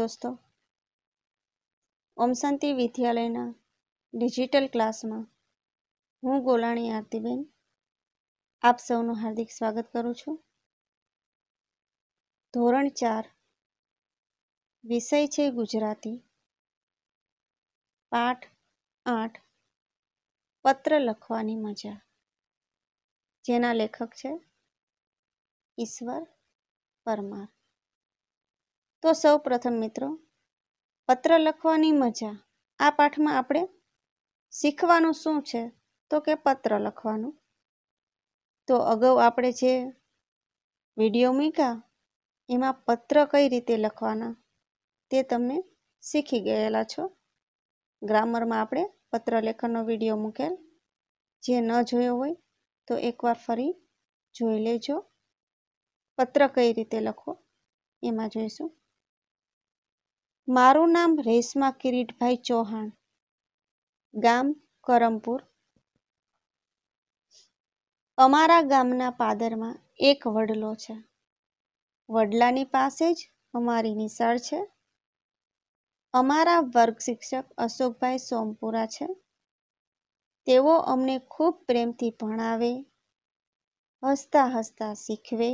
દોસ્તો ઓમ શાંતિ વિદ્યાલયના ડિજિટલ ક્લાસમાં હું ગોલાણી આરતીબેન આપ સૌનું હાર્દિક સ્વાગત કરું છું ધોરણ ચાર વિષય છે ગુજરાતી પાઠ આઠ પત્ર લખવાની મજા જેના લેખક છે ઈશ્વર પરમાર તો સૌ પ્રથમ મિત્રો પત્ર લખવાની મજા આ પાઠમાં આપણે શીખવાનું શું છે તો કે પત્ર લખવાનું તો અગાઉ આપણે જે વિડીયો મૂક્યા એમાં પત્ર કઈ રીતે લખવાના તે તમે શીખી ગયેલા છો ગ્રામરમાં આપણે પત્ર લેખનનો વિડીયો મૂકેલ જે ન જોયો હોય તો એકવાર ફરી જોઈ લેજો પત્ર કઈ રીતે લખો એમાં જોઈશું મારું નામ રેશમા કિરીટભાઈ ચૌહાણ ગામ કરમપુર અમારા ગામના પાદરમાં એક વડલો છે વડલાની પાસે જ અમારી નિશાળ છે અમારા વર્ગ શિક્ષક અશોકભાઈ સોમપુરા છે તેઓ અમને ખૂબ પ્રેમથી ભણાવે હસતા હસતા શીખવે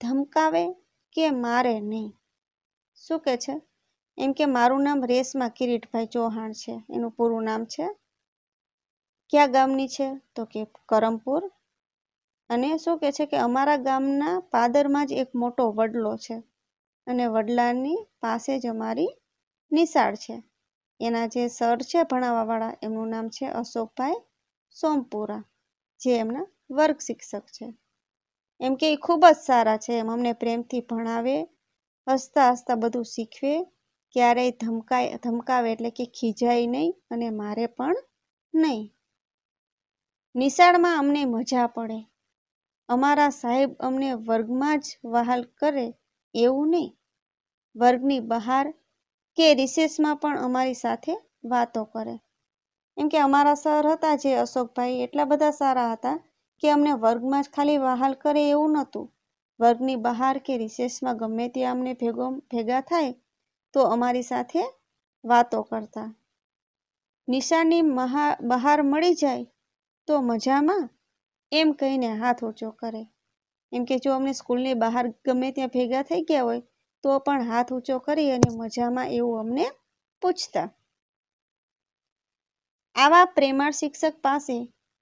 ધમકાવે કે મારે નહીં શું કહે છે એમ કે મારું નામ રેશમા કિરીટભાઈ ચૌહાણ છે એનું પૂરું નામ છે ક્યાં ગામની છે તો કે કરમપુર અને શું કહે છે કે અમારા ગામના પાદરમાં જ એક મોટો વડલો છે અને વડલાની પાસે જ અમારી નિશાળ છે એના જે સર છે ભણાવવાવાળા એમનું નામ છે અશોકભાઈ સોમપુરા જે એમના વર્ગ શિક્ષક છે એમ કે એ ખૂબ જ સારા છે એમ અમને પ્રેમથી ભણાવે હસતા હસતા બધું શીખવે ક્યારેય ધમકાય ધમકાવે એટલે કે ખીજાય નહીં અને મારે પણ નહીં નિશાળમાં અમને મજા પડે અમારા સાહેબ અમને વર્ગમાં જ વહાલ કરે એવું નહીં વર્ગની બહાર કે રિસેસમાં પણ અમારી સાથે વાતો કરે એમ કે અમારા સર હતા જે અશોકભાઈ એટલા બધા સારા હતા કે અમને વર્ગમાં જ ખાલી વહાલ કરે એવું નહોતું વર્ગની બહાર કે રિસેસમાં ગમે તે અમને ભેગો ભેગા થાય તો અમારી સાથે વાતો કરતા નિશાની મહા બહાર મળી જાય તો મજામાં એમ કહીને હાથ ઊંચો કરે એમ કે જો અમને સ્કૂલની બહાર ગમે ત્યાં ભેગા થઈ ગયા હોય તો પણ હાથ ઊંચો કરી અને મજામાં એવું અમને પૂછતા આવા પ્રેમાળ શિક્ષક પાસે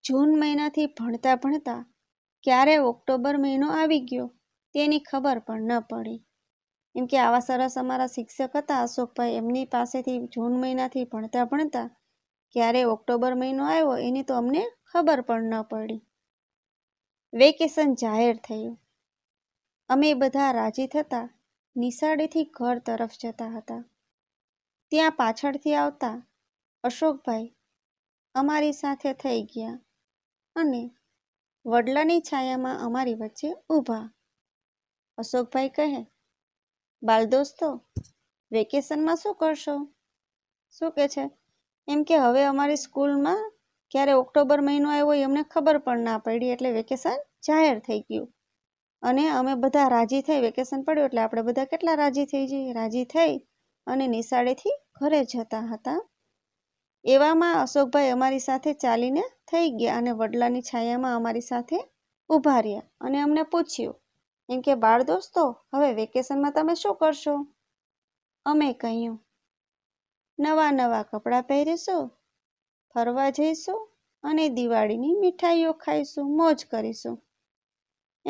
જૂન મહિનાથી ભણતા ભણતા ક્યારે ઓક્ટોબર મહિનો આવી ગયો તેની ખબર પણ ન પડી એમ કે આવા સરસ અમારા શિક્ષક હતા અશોકભાઈ એમની પાસેથી જૂન મહિનાથી ભણતા ભણતા ક્યારે ઓક્ટોબર મહિનો આવ્યો એની તો અમને ખબર પણ ન પડી વેકેશન જાહેર થયું અમે બધા રાજી થતા નિશાળેથી ઘર તરફ જતા હતા ત્યાં પાછળથી આવતા અશોકભાઈ અમારી સાથે થઈ ગયા અને વડલાની છાયામાં અમારી વચ્ચે ઊભા અશોકભાઈ કહે બાલ દોસ્તો વેકેશનમાં શું કરશો શું કહે છે એમ કે હવે અમારી સ્કૂલમાં ક્યારે ઓક્ટોબર મહિનો આવ્યો એમને ખબર પણ ના પડી એટલે વેકેશન જાહેર થઈ ગયું અને અમે બધા રાજી થઈ વેકેશન પડ્યું એટલે આપણે બધા કેટલા રાજી થઈ જઈએ રાજી થઈ અને નિશાળેથી ઘરે જતા હતા એવામાં અશોકભાઈ અમારી સાથે ચાલીને થઈ ગયા અને વડલાની છાયામાં અમારી સાથે ઊભા રહ્યા અને અમને પૂછ્યું એમ કે બાળ દોસ્તો હવે વેકેશનમાં તમે શું કરશો અમે કહ્યું નવા નવા કપડાં પહેરીશું ફરવા જઈશું અને દિવાળીની મીઠાઈઓ ખાઈશું મોજ કરીશું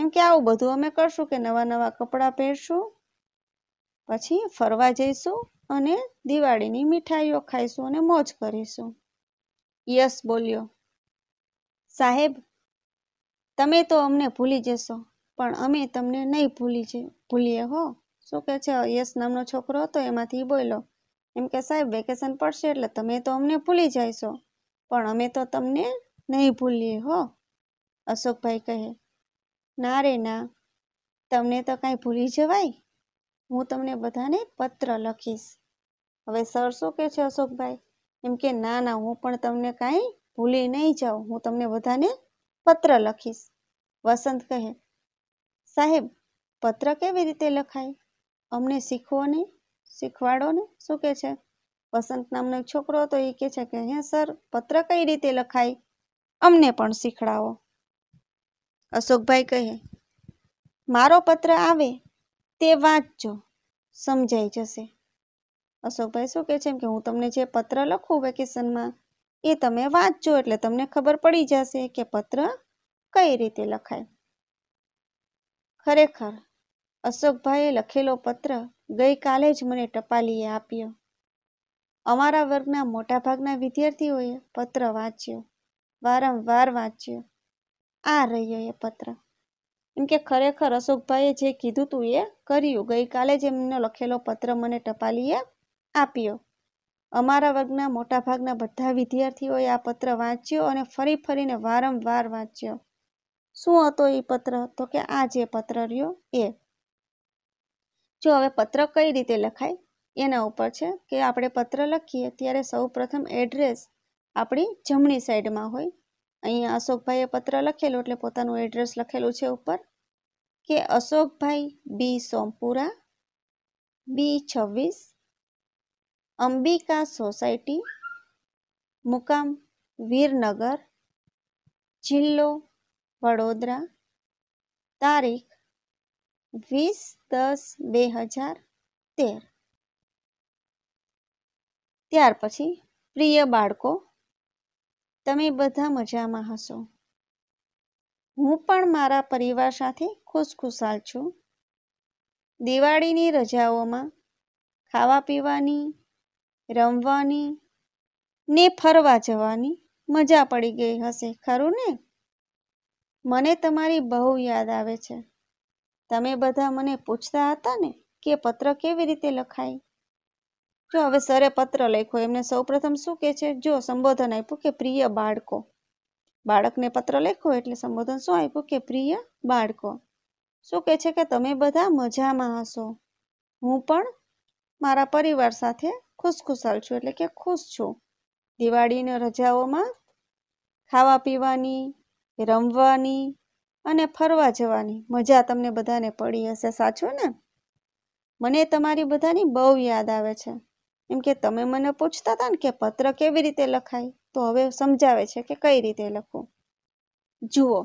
એમ કે આવું બધું અમે કરશું કે નવા નવા કપડાં પહેરશું પછી ફરવા જઈશું અને દિવાળીની મીઠાઈઓ ખાઈશું અને મોજ કરીશું યસ બોલ્યો સાહેબ તમે તો અમને ભૂલી જશો પણ અમે તમને નહીં ભૂલી છે ભૂલીએ હો શું કહે છે યશ નામનો છોકરો હતો એમાંથી બોલો એમ કે સાહેબ વેકેશન પડશે એટલે તમે તો અમને ભૂલી જાયશો પણ અમે તો તમને નહીં ભૂલીએ હો અશોકભાઈ કહે ના રે ના તમને તો કાંઈ ભૂલી જવાય હું તમને બધાને પત્ર લખીશ હવે સર શું કે છે અશોકભાઈ એમ કે ના ના હું પણ તમને કાંઈ ભૂલી નહીં જાઉં હું તમને બધાને પત્ર લખીશ વસંત કહે સાહેબ પત્ર કેવી રીતે લખાય અમને શીખવો નહીં શીખવાડો ને શું કહે છે વસંત નામનો એક છોકરો હતો એ કહે છે કે હે સર પત્ર કઈ રીતે લખાય અમને પણ શીખડાવો અશોકભાઈ કહે મારો પત્ર આવે તે વાંચજો સમજાઈ જશે અશોકભાઈ શું કહે છે કે હું તમને જે પત્ર લખું વેકેશનમાં એ તમે વાંચજો એટલે તમને ખબર પડી જશે કે પત્ર કઈ રીતે લખાય ખરેખર અશોકભાઈએ લખેલો પત્ર ગઈકાલે જ મને ટપાલીએ આપ્યો અમારા વર્ગના મોટાભાગના વિદ્યાર્થીઓએ પત્ર વાંચ્યો વારંવાર વાંચ્યો આ રહ્યો એ પત્ર એમ કે ખરેખર અશોકભાઈએ જે કીધું તું એ કર્યું ગઈકાલે જ એમનો લખેલો પત્ર મને ટપાલીએ આપ્યો અમારા વર્ગના મોટાભાગના બધા વિદ્યાર્થીઓએ આ પત્ર વાંચ્યો અને ફરી ફરીને વારંવાર વાંચ્યો શું હતો એ પત્ર તો કે આ જે પત્ર રહ્યો એ જો હવે પત્ર કઈ રીતે લખાય એના ઉપર છે કે આપણે પત્ર લખીએ ત્યારે સૌપ્રથમ એડ્રેસ આપણી જમણી સાઈડમાં હોય અહીંયા અશોકભાઈએ પત્ર લખેલો એટલે પોતાનું એડ્રેસ લખેલું છે ઉપર કે અશોકભાઈ બી સોમપુરા બી છવ્વીસ અંબિકા સોસાયટી મુકામ વીરનગર જિલ્લો વડોદરા તારીખ વીસ દસ બે હજાર તેર ત્યાર પછી પ્રિય બાળકો તમે બધા મજામાં હશો હું પણ મારા પરિવાર સાથે ખુશ ખુશાલ છું દિવાળીની રજાઓમાં ખાવા પીવાની રમવાની ને ફરવા જવાની મજા પડી ગઈ હશે ખરું ને મને તમારી બહુ યાદ આવે છે તમે બધા મને પૂછતા હતા ને કે પત્ર કેવી રીતે લખાય જો હવે સરે પત્ર લખ્યો એમને સૌપ્રથમ શું કહે છે જો સંબોધન આપ્યું કે પ્રિય બાળકો બાળકને પત્ર લખ્યો એટલે સંબોધન શું આપ્યું કે પ્રિય બાળકો શું કહે છે કે તમે બધા મજામાં હશો હું પણ મારા પરિવાર સાથે ખુશખુશાલ છું એટલે કે ખુશ છું દિવાળીની રજાઓમાં ખાવા પીવાની રમવાની અને ફરવા જવાની મજા તમને બધાને પડી હશે સાચું ને મને તમારી બધાની બહુ યાદ આવે છે એમ કે તમે મને પૂછતા હતા ને કે પત્ર કેવી રીતે લખાય તો હવે સમજાવે છે કે કઈ રીતે લખવું જુઓ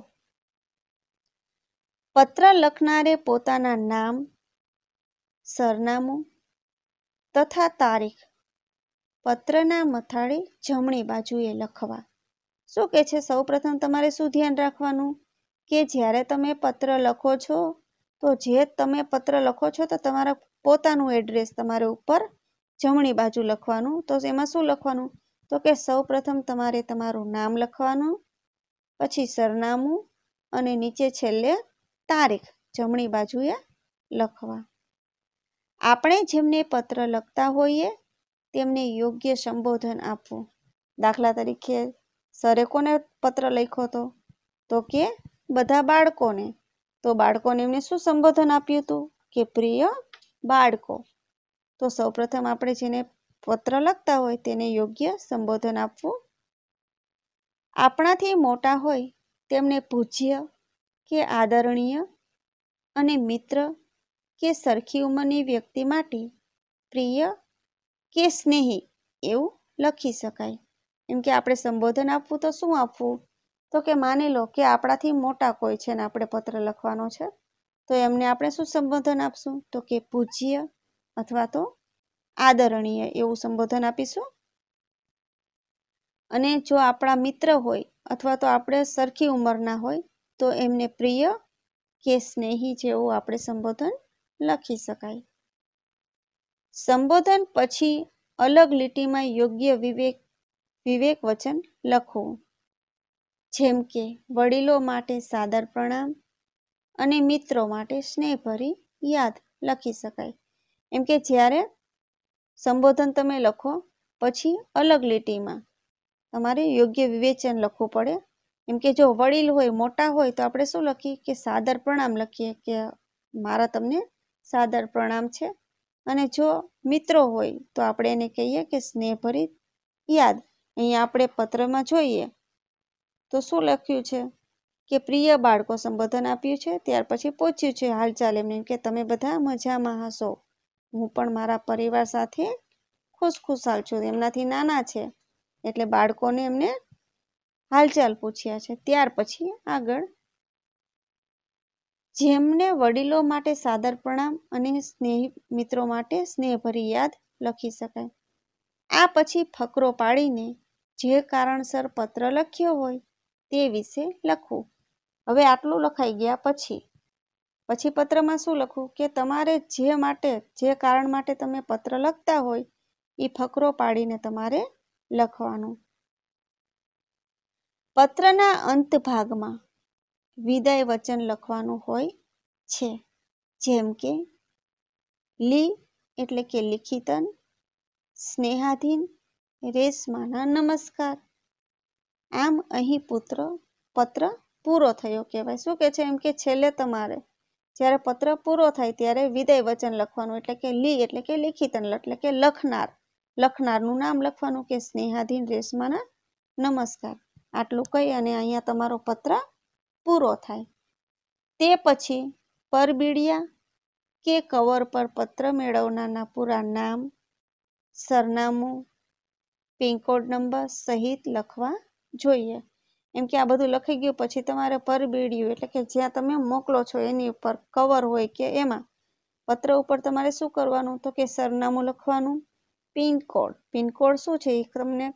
પત્ર લખનારે પોતાના નામ સરનામું તથા તારીખ પત્રના મથાળી જમણી બાજુએ લખવા શું કહે છે સૌપ્રથમ તમારે શું ધ્યાન રાખવાનું કે જ્યારે તમે પત્ર લખો છો તો જે તમે પત્ર લખો છો તો તમારા પોતાનું એડ્રેસ તમારે ઉપર જમણી બાજુ લખવાનું તો એમાં શું લખવાનું તો કે સૌપ્રથમ તમારે તમારું નામ લખવાનું પછી સરનામું અને નીચે છેલ્લે તારીખ જમણી બાજુએ લખવા આપણે જેમને પત્ર લખતા હોઈએ તેમને યોગ્ય સંબોધન આપવું દાખલા તરીકે સરે કોને પત્ર લખ્યો હતો તો કે બધા બાળકોને તો બાળકોને એમને શું સંબોધન આપ્યું હતું કે પ્રિય બાળકો તો સૌપ્રથમ આપણે જેને પત્ર લખતા હોય તેને યોગ્ય સંબોધન આપવું આપણાથી મોટા હોય તેમને પૂજ્ય કે આદરણીય અને મિત્ર કે સરખી ઉંમરની વ્યક્તિ માટે પ્રિય કે સ્નેહી એવું લખી શકાય એમ કે આપણે સંબોધન આપવું તો શું આપવું તો કે માની લો કે આપણાથી મોટા કોઈ છે ને આપણે પત્ર લખવાનો છે તો એમને આપણે શું સંબોધન આપશું તો કે પૂજ્ય અથવા તો આદરણીય એવું સંબોધન આપીશું અને જો આપણા મિત્ર હોય અથવા તો આપણે સરખી ઉંમરના હોય તો એમને પ્રિય કે સ્નેહી જેવું આપણે સંબોધન લખી શકાય સંબોધન પછી અલગ લીટીમાં યોગ્ય વિવેક વિવેક વચન લખો જેમ કે વડીલો માટે સાદર પ્રણામ અને મિત્રો માટે સ્નેહભરી યાદ લખી શકાય એમ કે જ્યારે સંબોધન તમે લખો પછી અલગ લીટીમાં તમારે યોગ્ય વિવેચન લખવું પડે એમ કે જો વડીલ હોય મોટા હોય તો આપણે શું લખીએ કે સાદર પ્રણામ લખીએ કે મારા તમને સાદર પ્રણામ છે અને જો મિત્રો હોય તો આપણે એને કહીએ કે સ્નેહભરી યાદ અહીંયા આપણે પત્રમાં જોઈએ તો શું લખ્યું છે કે પ્રિય બાળકો સંબોધન આપ્યું છે ત્યાર પછી પૂછ્યું છે હાલચાલ એમને કે તમે બધા મજામાં હશો હું પણ મારા પરિવાર સાથે ખુશખુશાલ છું એમનાથી નાના છે એટલે બાળકોને એમને હાલચાલ પૂછ્યા છે ત્યાર પછી આગળ જેમને વડીલો માટે સાદર પ્રણામ અને સ્નેહી મિત્રો માટે સ્નેહભરી યાદ લખી શકાય આ પછી ફકરો પાડીને જે કારણસર પત્ર લખ્યો હોય તે વિશે લખવું હવે આટલું લખાઈ ગયા પછી પછી પત્રમાં શું લખવું કે તમારે જે માટે જે કારણ માટે તમે પત્ર લખતા હોય એ ફકરો પાડીને તમારે લખવાનું પત્રના અંત ભાગમાં વિદાય વચન લખવાનું હોય છે જેમ કે લી એટલે કે લિખિતન સ્નેહાધીન રેશમાના નમસ્કાર આમ અહીં પુત્ર પત્ર પૂરો થયો કહેવાય શું કે છે એમ કે છેલ્લે તમારે જ્યારે પત્ર પૂરો થાય ત્યારે વિદય વચન લખવાનું એટલે કે લી એટલે કે લિખિતન એટલે કે લખનાર લખનારનું નામ લખવાનું કે સ્નેહાધીન રેશમાના નમસ્કાર આટલું કહી અને અહીંયા તમારો પત્ર પૂરો થાય તે પછી પરબીડિયા કે કવર પર પત્ર મેળવનારના પૂરા નામ સરનામું પિનકોડ નંબર સહિત લખવા જોઈએ એમ કે આ બધું લખી ગયું પછી તમારે પર પરબીડિયું એટલે કે જ્યાં તમે મોકલો છો એની ઉપર કવર હોય કે એમાં પત્ર ઉપર તમારે શું કરવાનું તો કે સરનામું લખવાનું પિનકોડ પિનકોડ શું છે એ તમને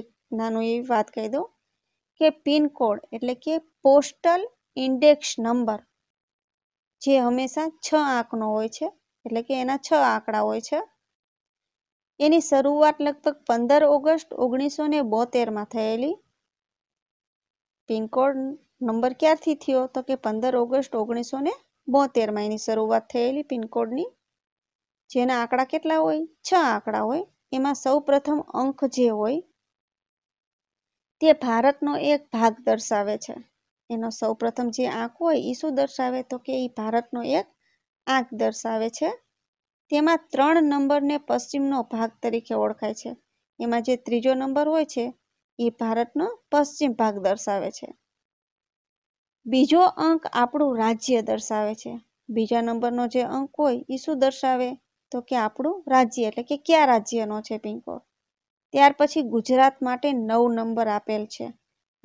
એક નાનું એવી વાત કહી દઉં કે પિનકોડ એટલે કે પોસ્ટલ ઇન્ડેક્સ નંબર જે હંમેશા છ આંકનો હોય છે એટલે કે એના છ આંકડા હોય છે એની શરૂઆત લગભગ પંદર ઓગસ્ટ ઓગણીસો ને બોતેરમાં થયેલી પિનકોડ નંબર ક્યારથી થયો તો કે પંદર ઓગસ્ટ ઓગણીસો ને બોતેરમાં એની શરૂઆત થયેલી પિનકોડની જેના આંકડા કેટલા હોય છ આંકડા હોય એમાં સૌ પ્રથમ અંક જે હોય તે ભારતનો એક ભાગ દર્શાવે છે એનો સૌ પ્રથમ જે આંક હોય એ શું દર્શાવે તો કે એ ભારતનો એક આંક દર્શાવે છે તેમાં ત્રણ નંબરને પશ્ચિમનો ભાગ તરીકે ઓળખાય છે એમાં જે ત્રીજો નંબર હોય છે એ ભારતનો પશ્ચિમ ભાગ દર્શાવે છે બીજો અંક આપણું રાજ્ય દર્શાવે છે બીજા નંબરનો જે અંક હોય એ શું દર્શાવે તો કે આપણું રાજ્ય એટલે કે કયા રાજ્યનો છે પિનકોડ ત્યાર પછી ગુજરાત માટે નવ નંબર આપેલ છે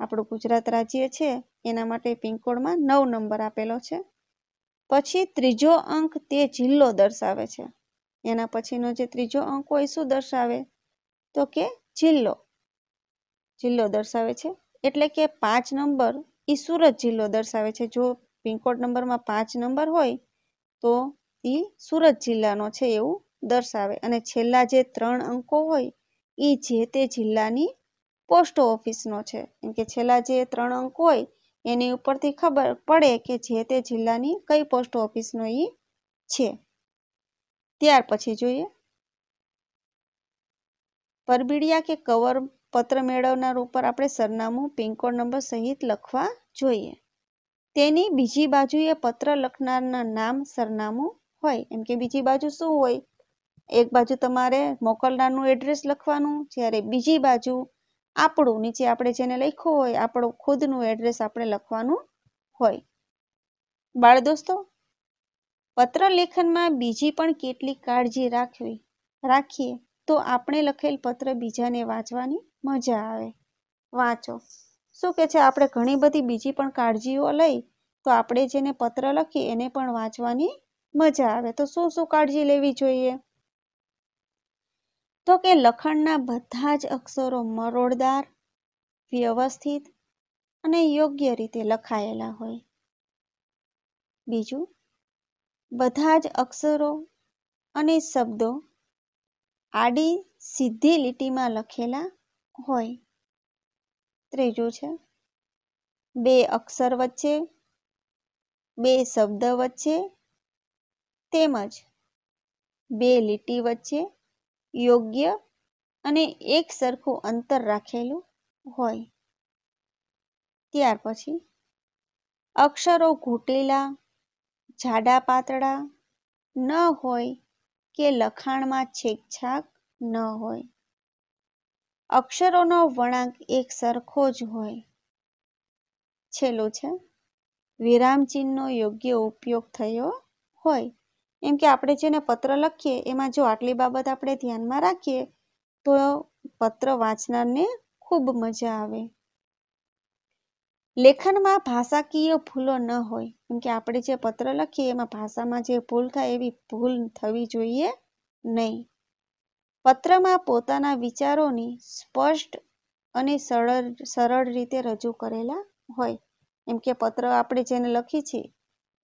આપણું ગુજરાત રાજ્ય છે એના માટે પિનકોડમાં નવ નંબર આપેલો છે પછી ત્રીજો અંક તે જિલ્લો દર્શાવે છે એના પછીનો જે ત્રીજો અંક હોય શું દર્શાવે તો કે જિલ્લો જિલ્લો દર્શાવે છે એટલે કે પાંચ નંબર એ સુરત જિલ્લો દર્શાવે છે જો પિનકોડ નંબરમાં પાંચ નંબર હોય તો એ સુરત જિલ્લાનો છે એવું દર્શાવે અને છેલ્લા જે ત્રણ અંકો હોય એ જે તે જિલ્લાની પોસ્ટ ઓફિસનો છે એમ કે છેલ્લા જે ત્રણ અંક હોય એની ઉપરથી ખબર પડે કે જે તે જિલ્લાની કઈ પોસ્ટ ઓફિસનો એ છે ત્યાર પછી જોઈએ પરબીડિયા કે કવર પત્ર મેળવનાર ઉપર આપણે સરનામું પિનકોડ નંબર સહિત લખવા જોઈએ તેની બીજી બાજુએ પત્ર લખનારના નામ સરનામું હોય એમ કે બીજી બાજુ શું હોય એક બાજુ તમારે મોકલનારનું એડ્રેસ લખવાનું જ્યારે બીજી બાજુ આપણું નીચે આપણે જેને લખ્યું હોય આપણું ખુદનું એડ્રેસ આપણે લખવાનું હોય બાળ દોસ્તો પત્ર લેખનમાં બીજી પણ કેટલીક કાળજી રાખવી રાખીએ તો આપણે લખેલ પત્ર બીજાને વાંચવાની મજા આવે વાંચો શું કે છે આપણે ઘણી બધી બીજી પણ કાળજીઓ લઈ તો આપણે જેને પત્ર લખીએ એને પણ વાંચવાની મજા આવે તો શું શું કાળજી લેવી જોઈએ તો કે લખણના બધા જ અક્ષરો મરોડદાર વ્યવસ્થિત અને યોગ્ય રીતે લખાયેલા હોય બીજું બધા જ અક્ષરો અને શબ્દો આડી સીધી લીટીમાં લખેલા હોય ત્રીજું છે બે અક્ષર વચ્ચે બે શબ્દ વચ્ચે તેમજ બે લીટી વચ્ચે યોગ્ય અને એક સરખું અંતર રાખેલું હોય ત્યાર પછી અક્ષરો ઘૂંટેલા જાડા પાતળા ન હોય કે લખાણમાં છેકછાક ન હોય અક્ષરોનો વળાંક એક સરખો જ હોય છેલ્લું છે વિરામ યોગ્ય ઉપયોગ થયો હોય એમ કે આપણે જેને પત્ર લખીએ એમાં જો આટલી બાબત આપણે ધ્યાનમાં રાખીએ તો પત્ર વાંચનારને ખૂબ મજા આવે લેખનમાં ભાષાકીય ભૂલો ન હોય કેમ કે આપણે જે પત્ર લખીએ એમાં ભાષામાં જે ભૂલ થાય એવી ભૂલ થવી જોઈએ નહીં પત્રમાં પોતાના વિચારોની સ્પષ્ટ અને સરળ સરળ રીતે રજૂ કરેલા હોય એમ કે પત્ર આપણે જેને લખી છીએ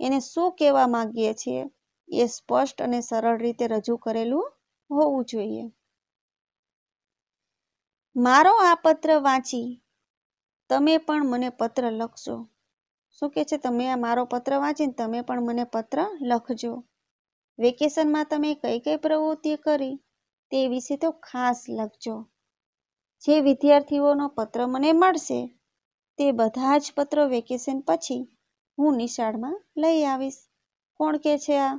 એને શું કહેવા માગીએ છીએ એ સ્પષ્ટ અને સરળ રીતે રજૂ કરેલું હોવું જોઈએ મારો આ પત્ર વાંચી તમે પણ મને પત્ર લખશો શું કે છે તમે આ મારો પત્ર વાંચીને તમે પણ મને પત્ર લખજો વેકેશનમાં તમે કઈ કઈ પ્રવૃત્તિ કરી તે વિશે તો ખાસ લખજો જે વિદ્યાર્થીઓનો પત્ર મને મળશે તે બધા જ પત્રો વેકેશન પછી હું નિશાળમાં લઈ આવીશ કોણ કે છે આ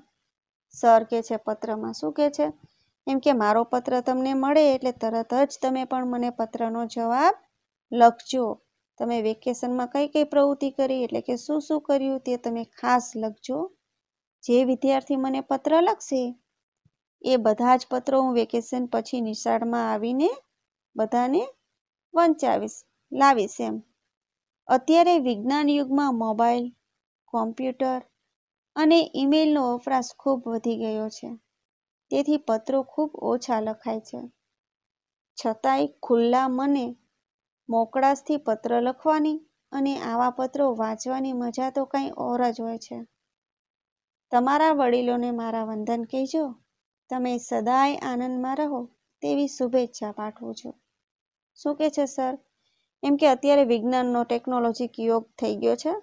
સર કે છે પત્રમાં શું કે છે એમ કે મારો પત્ર તમને મળે એટલે તરત જ તમે પણ મને પત્રનો જવાબ લખજો તમે વેકેશનમાં કઈ કઈ પ્રવૃત્તિ કરી એટલે કે શું શું કર્યું તે તમે ખાસ લખજો જે વિદ્યાર્થી મને પત્ર લખશે એ બધા જ પત્રો હું વેકેશન પછી નિશાળમાં આવીને બધાને વંચાવીશ લાવીશ એમ અત્યારે વિજ્ઞાન યુગમાં મોબાઈલ કોમ્પ્યુટર અને ઈમેલનો વપરાશ ખૂબ વધી ગયો છે તેથી પત્રો ખૂબ ઓછા લખાય છે છતાંય ખુલ્લા મને મોકળાશથી પત્ર લખવાની અને આવા પત્રો વાંચવાની મજા તો કંઈ ઓર જ હોય છે તમારા વડીલોને મારા વંદન કહેજો તમે સદાય આનંદમાં રહો તેવી શુભેચ્છા પાઠવું છું શું કહે છે સર એમ કે અત્યારે વિજ્ઞાનનો ટેકનોલોજી યોગ થઈ ગયો છે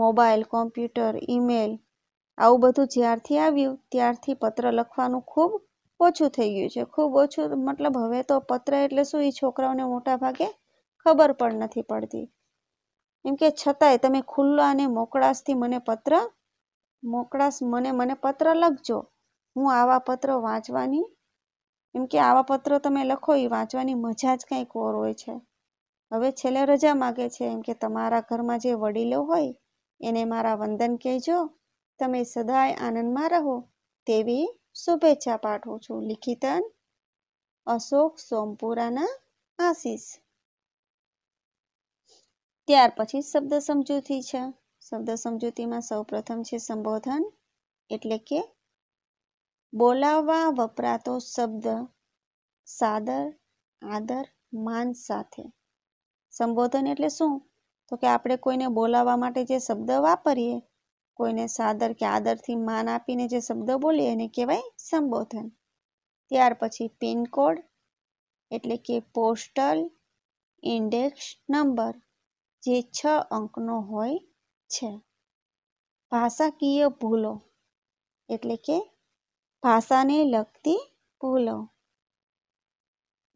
મોબાઈલ કોમ્પ્યુટર ઈમેલ આવું બધું જ્યારથી આવ્યું ત્યારથી પત્ર લખવાનું ખૂબ ઓછું થઈ ગયું છે ખૂબ ઓછું મતલબ હવે તો પત્ર એટલે શું એ છોકરાઓને મોટા ભાગે ખબર પણ નથી પડતી એમ કે છતાંય તમે ખુલ્લા અને મોકળાશથી મને પત્ર મોકળાશ મને મને પત્ર લખજો હું આવા પત્ર વાંચવાની એમ કે આવા પત્ર તમે લખો એ વાંચવાની મજા જ કંઈક ઓર હોય છે હવે છેલ્લે રજા માગે છે એમ કે તમારા ઘરમાં જે વડીલો હોય એને મારા વંદન કહેજો તમે સદાય આનંદમાં રહો તેવી શુભેચ્છા પાઠવું છું લિખિતન અશોક સોમપુરાના આશીષ ત્યાર પછી શબ્દ સમજૂતી છે શબ્દ સમજૂતીમાં સૌપ્રથમ છે સંબોધન એટલે કે બોલાવવા વપરાતો શબ્દ સાદર આદર માન સાથે સંબોધન એટલે શું તો કે આપણે કોઈને બોલાવવા માટે જે શબ્દ વાપરીએ કોઈને સાદર કે આદરથી માન આપીને જે શબ્દ બોલીએ એને કહેવાય સંબોધન ત્યાર પછી પિનકોડ એટલે કે પોસ્ટલ ઇન્ડેક્સ નંબર જે છ અંકનો હોય છે ભાષાકીય ભૂલો એટલે કે ભાષાને લગતી ભૂલો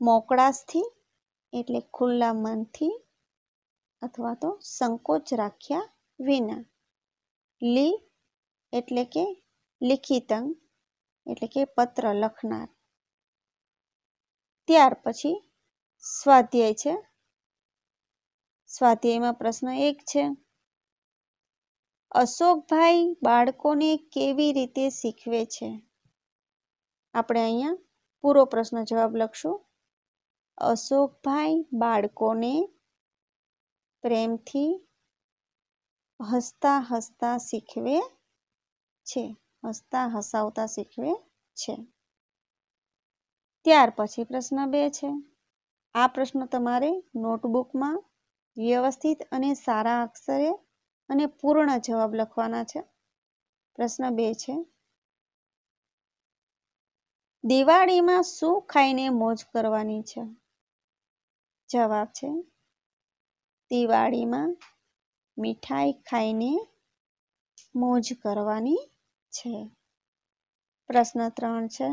મોકળાશથી એટલે ખુલ્લા મનથી અથવા તો સંકોચ રાખ્યા વિના લી એટલે કે લિખિતંગ એટલે કે પત્ર લખનાર ત્યાર પછી સ્વાધ્યાય છે સ્વાધ્યાયમાં પ્રશ્ન એક છે અશોકભાઈ બાળકોને કેવી રીતે શીખવે છે આપણે અહીંયા પૂરો પ્રશ્ન જવાબ લખશું અશોકભાઈ બાળકોને પ્રેમથી હસતા હસતા શીખવે છે હસતા હસાવતા શીખવે છે ત્યાર પછી પ્રશ્ન બે છે આ પ્રશ્ન તમારે નોટબુકમાં વ્યવસ્થિત અને સારા અક્ષરે અને પૂર્ણ જવાબ લખવાના છે પ્રશ્ન બે છે દિવાળીમાં શું ખાઈને મોજ કરવાની છે જવાબ છે દિવાળીમાં મીઠાઈ ખાઈને મોજ કરવાની છે પ્રશ્ન ત્રણ છે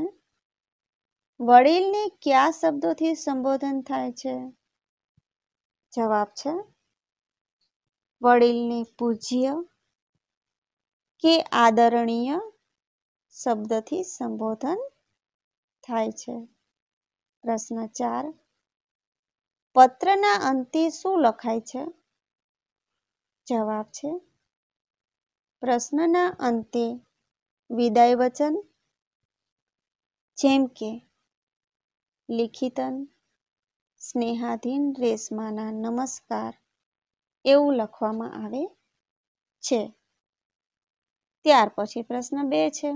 વડીલને કયા શબ્દોથી સંબોધન થાય છે જવાબ છે વડીલને પૂજ્ય કે આદરણીય શબ્દથી સંબોધન થાય છે પ્રશ્ન ચાર પત્રના અંતે શું લખાય છે જવાબ છે પ્રશ્નના અંતે વિદાય વચન જેમ કે લિખિતન સ્નેહાધીન રેશમાના નમસ્કાર એવું લખવામાં આવે છે ત્યાર પછી પ્રશ્ન બે છે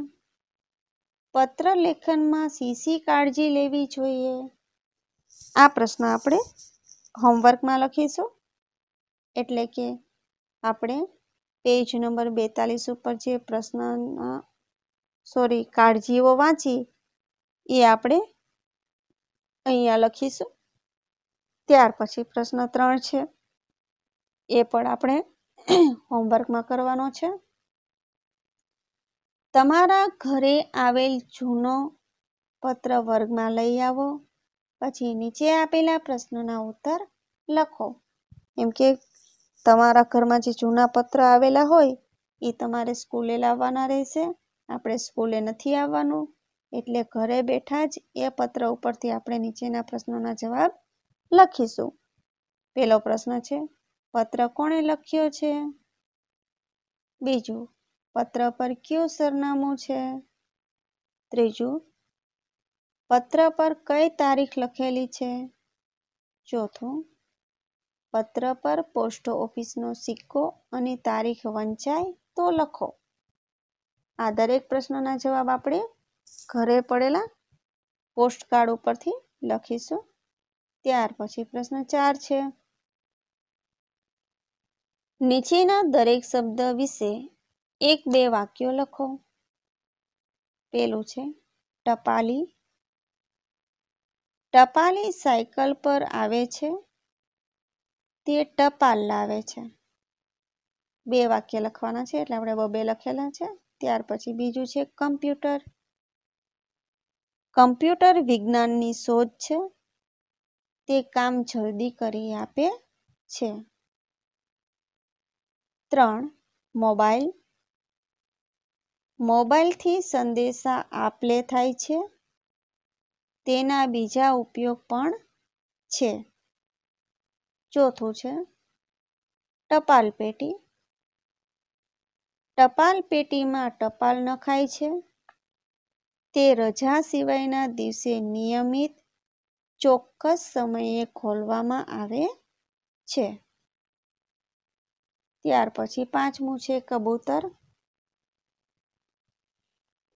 પત્ર લેખનમાં સીસી કાળજી લેવી જોઈએ આ પ્રશ્ન આપણે હોમવર્કમાં લખીશું એટલે કે આપણે પેજ નંબર બેતાલીસ ઉપર જે પ્રશ્નના સોરી કાળજીઓ વાંચી એ આપણે અહીંયા લખીશું ત્યાર પછી પ્રશ્ન ત્રણ છે એ પણ આપણે હોમવર્કમાં કરવાનો છે તમારા ઘરે આવેલ જૂનો પત્ર વર્ગમાં લઈ આવો પછી નીચે આપેલા પ્રશ્નના ઉત્તર લખો એમ કે તમારા ઘરમાં જે જૂના પત્ર આવેલા હોય એ તમારે સ્કૂલે લાવવાના રહેશે આપણે સ્કૂલે નથી આવવાનું એટલે ઘરે બેઠા જ એ પત્ર ઉપરથી આપણે નીચેના પ્રશ્નોના જવાબ લખીશું પહેલો પ્રશ્ન છે પત્ર કોણે લખ્યો છે બીજું પત્ર પર કયું સરનામું છે ત્રીજું પત્ર પર કઈ તારીખ લખેલી છે ચોથું પત્ર પર પોસ્ટ ઓફિસનો સિક્કો અને તારીખ વંચાય તો લખો આ દરેક પ્રશ્નોના જવાબ આપણે ઘરે પડેલા પોસ્ટકાર્ડ ઉપરથી લખીશું ત્યાર પછી પ્રશ્ન ચાર છે નીચેના દરેક શબ્દ વિશે એક બે વાક્યો લખો પેલું છે ટપાલી ટપાલી સાયકલ પર આવે છે તે ટપાલ લાવે છે બે વાક્ય લખવાના છે એટલે આપણે બબે લખેલા છે ત્યાર પછી બીજું છે કમ્પ્યુટર કમ્પ્યુટર વિજ્ઞાનની શોધ છે તે કામ જલ્દી કરી આપે છે ત્રણ મોબાઈલ મોબાઈલથી સંદેશા આપલે થાય છે તેના બીજા ઉપયોગ પણ છે ચોથું છે ટપાલ પેટી ટપાલ પેટીમાં ટપાલ નખાય છે તે રજા સિવાયના દિવસે નિયમિત ચોક્કસ સમયે ખોલવામાં આવે છે ત્યાર પછી પાંચમું છે કબૂતર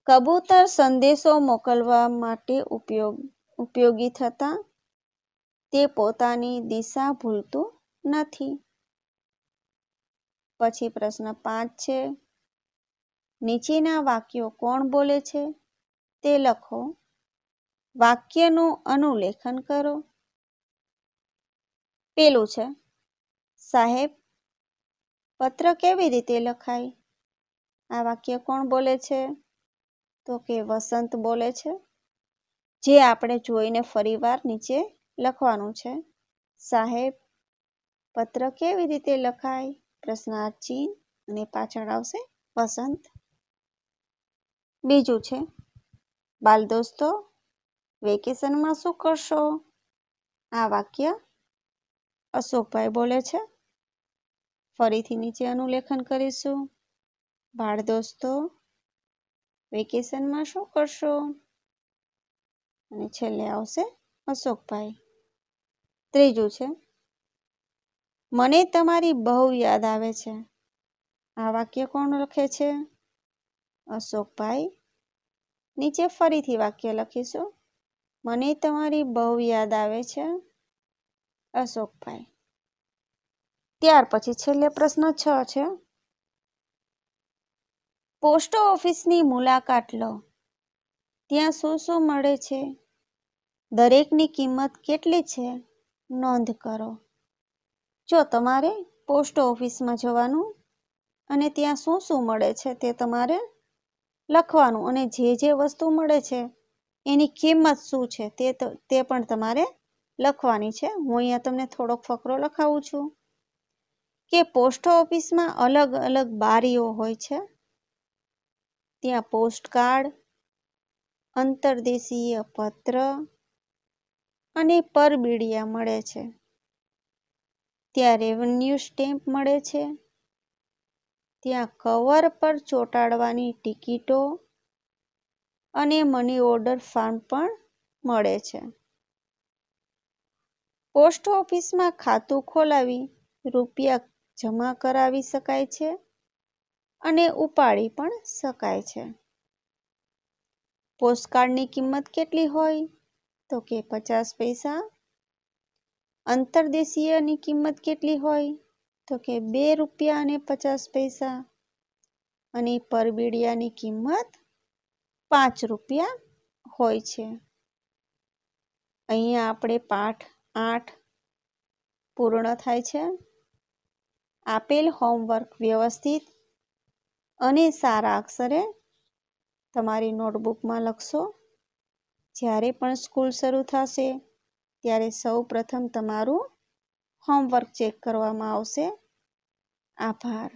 કબૂતર સંદેશો મોકલવા માટે ઉપયોગ ઉપયોગી થતા તે પોતાની દિશા ભૂલતું નથી પછી પ્રશ્ન પાંચ છે નીચેના વાક્યો કોણ બોલે છે તે લખો વાક્યનું અનુલેખન કરો પેલું છે સાહેબ પત્ર કેવી રીતે લખાય આ વાક્ય કોણ બોલે છે તો કે વસંત બોલે છે જે આપણે જોઈને ફરીવાર નીચે લખવાનું છે સાહેબ પત્ર કેવી રીતે લખાય પ્રશ્નાર્થ ચિહ્ન અને પાછળ આવશે વસંત બીજું છે બાલ દોસ્તો વેકેશનમાં શું કરશો આ વાક્ય અશોકભાઈ બોલે છે ફરીથી નીચે અનુલેખન કરીશું બાળ દોસ્તો વેકેશનમાં શું કરશો અને છેલ્લે આવશે અશોકભાઈ ત્રીજું છે મને તમારી બહુ યાદ આવે છે આ વાક્ય કોણ લખે છે અશોકભાઈ નીચે ફરીથી વાક્ય લખીશું મને તમારી બહુ યાદ આવે છે અશોકભાઈ ત્યાર પછી છેલ્લે પ્રશ્ન છ છે પોસ્ટ ઓફિસની મુલાકાત લો ત્યાં શું શું મળે છે દરેકની કિંમત કેટલી છે નોંધ કરો જો તમારે પોસ્ટ ઓફિસમાં જવાનું અને ત્યાં શું શું મળે છે તે તમારે લખવાનું અને જે જે વસ્તુ મળે છે એની કિંમત શું છે તે તે પણ તમારે લખવાની છે હું અહીંયા તમને થોડોક ફકરો લખાવું છું કે પોસ્ટ ઓફિસમાં અલગ અલગ બારીઓ હોય છે ત્યાં પોસ્ટકાર્ડ અંતરદેશીય પત્ર અને પરબીડિયા મળે છે ત્યાં રેવન્યુ સ્ટેમ્પ મળે છે ત્યાં કવર પર ચોંટાડવાની ટિકિટો અને મની ઓર્ડર ફાર્મ પણ મળે છે પોસ્ટ ઓફિસમાં ખાતું ખોલાવી રૂપિયા જમા કરાવી શકાય છે અને ઉપાડી પણ શકાય છે પોસ્ટકાર્ડની કિંમત કેટલી હોય તો કે પચાસ પૈસા અંતરદેશીયની કિંમત કેટલી હોય તો કે બે રૂપિયા અને પચાસ પૈસા અને પરબીડિયાની કિંમત પાંચ રૂપિયા હોય છે અહીંયા આપણે પાઠ આઠ પૂર્ણ થાય છે આપેલ હોમવર્ક વ્યવસ્થિત અને સારા અક્ષરે તમારી નોટબુકમાં લખશો જ્યારે પણ સ્કૂલ શરૂ થશે ત્યારે સૌ પ્રથમ તમારું હોમવર્ક ચેક કરવામાં આવશે આભાર